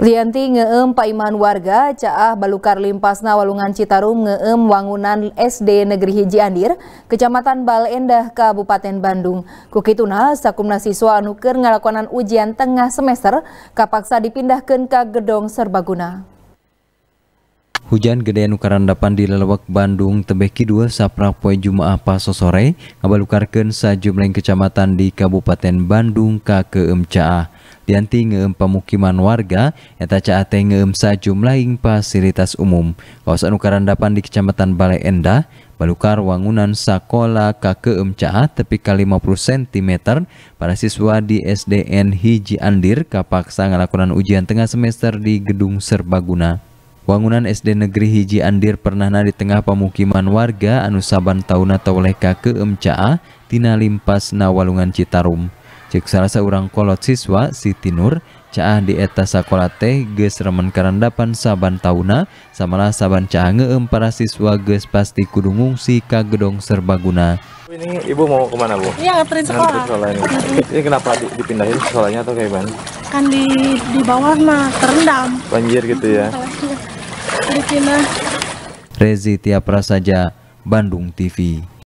Lianti ngeem paiman warga caah balukar limpasna walungan Citarum ngeem wangunan SD Negeri Hiji Andir, Kecamatan Balendah, Kabupaten Bandung. Kukituna, sakumna siswa nuker keur ngalakonan ujian tengah semester kapaksa dipindahkan ke gedong serbaguna. Hujan gede nukaran depan di lelewak Bandung tebeh kidul saprak poe Jumaah paso sore ngabalukarkeun sajumlah kecamatan di Kabupaten Bandung kakeem keum caah. Yanti ngeem pemukiman warga eta caate ngeem sajumlahing fasilitas umum. Kawasan ukarandapan di Kecamatan Balai Endah, Balukar wangunan sakola kakeum caat ah tepi 50 cm para siswa di SDN Hiji Andir kapaksa ngelakunan ujian tengah semester di Gedung Serbaguna. Wangunan SD Negeri Hiji Andir pernahna di tengah pemukiman warga anu saban tauna toleh kakeum caa ah tina limpas na Walungan Citarum cek salah seorang kolot siswa Siti Nur caah di eta sekolah teh geus remen karandapan saban tauna samalah saban caangeum para siswa geus pasti kudu ngungsi ka gedong serbaguna ini ibu mau kemana bu? iya nganterin sekolah nganterin sekolah ini. ini kenapa dipindahin sekolahnya atau kayak gimana? kan di, di bawah mah terendam banjir gitu ya? Iya, dipindah Rezi Tiapra saja Bandung TV